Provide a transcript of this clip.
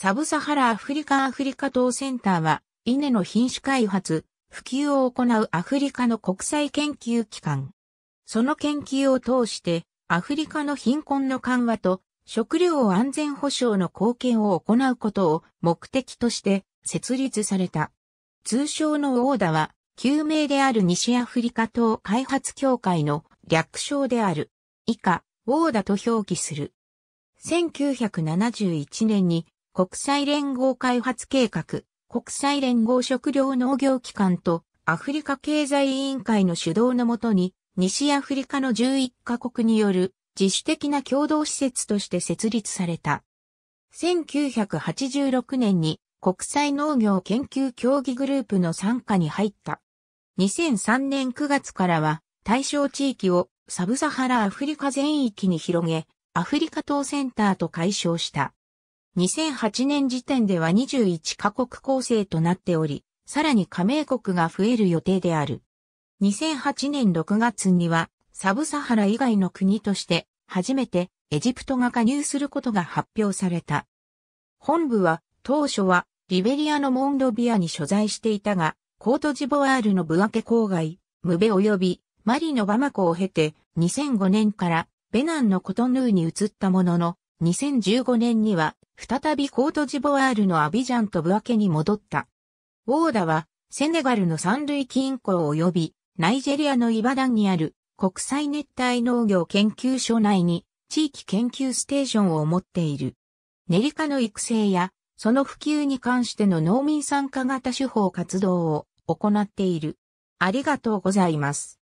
サブサハラアフリカアフリカ等センターは、稲の品種開発、普及を行うアフリカの国際研究機関。その研究を通して、アフリカの貧困の緩和と食料安全保障の貢献を行うことを目的として設立された。通称のオーダは、旧名である西アフリカ島開発協会の略称である。以下、オーダと表記する。1971年に国際連合開発計画、国際連合食糧農業機関とアフリカ経済委員会の主導のもとに、西アフリカの11カ国による自主的な共同施設として設立された。1986年に国際農業研究協議グループの傘下に入った。2003年9月からは対象地域をサブサハラアフリカ全域に広げ、アフリカ島センターと解消した。2008年時点では21カ国構成となっており、さらに加盟国が増える予定である。2008年6月には、サブサハラ以外の国として、初めてエジプトが加入することが発表された。本部は、当初は、リベリアのモンドビアに所在していたが、コートジボワールのブアケ郊外、ムベ及び、マリのバマコを経て、2005年から、ベナンのコトヌーに移ったものの、2015年には、再びコートジボワールのアビジャンとブアケに戻った。ウォーダは、セネガルの三類金庫及び、ナイジェリアのイバダンにある国際熱帯農業研究所内に地域研究ステーションを持っている。ネリカの育成やその普及に関しての農民参加型手法活動を行っている。ありがとうございます。